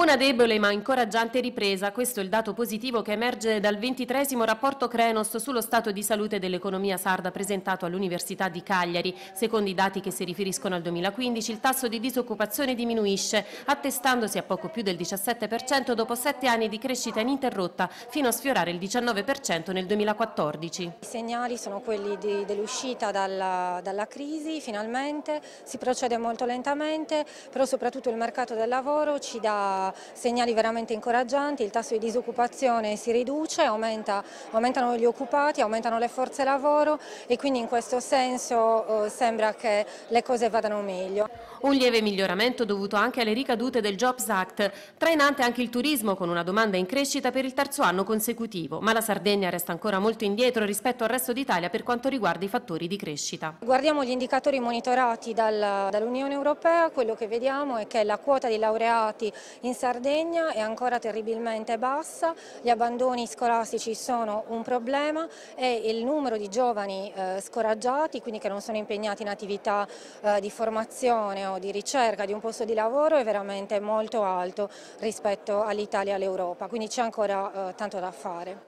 Una debole ma incoraggiante ripresa, questo è il dato positivo che emerge dal ventitresimo rapporto Crenos sullo stato di salute dell'economia sarda presentato all'Università di Cagliari. Secondo i dati che si riferiscono al 2015, il tasso di disoccupazione diminuisce, attestandosi a poco più del 17% dopo sette anni di crescita ininterrotta, fino a sfiorare il 19% nel 2014. I segnali sono quelli dell'uscita dalla, dalla crisi, finalmente, si procede molto lentamente, però soprattutto il mercato del lavoro ci dà segnali veramente incoraggianti, il tasso di disoccupazione si riduce, aumenta, aumentano gli occupati, aumentano le forze lavoro e quindi in questo senso eh, sembra che le cose vadano meglio. Un lieve miglioramento dovuto anche alle ricadute del Jobs Act, trainante anche il turismo con una domanda in crescita per il terzo anno consecutivo, ma la Sardegna resta ancora molto indietro rispetto al resto d'Italia per quanto riguarda i fattori di crescita. Guardiamo gli indicatori monitorati dal, dall'Unione Europea, quello che vediamo è che la quota di laureati in Sardegna è ancora terribilmente bassa, gli abbandoni scolastici sono un problema e il numero di giovani eh, scoraggiati, quindi che non sono impegnati in attività eh, di formazione o di ricerca di un posto di lavoro è veramente molto alto rispetto all'Italia e all'Europa, quindi c'è ancora eh, tanto da fare.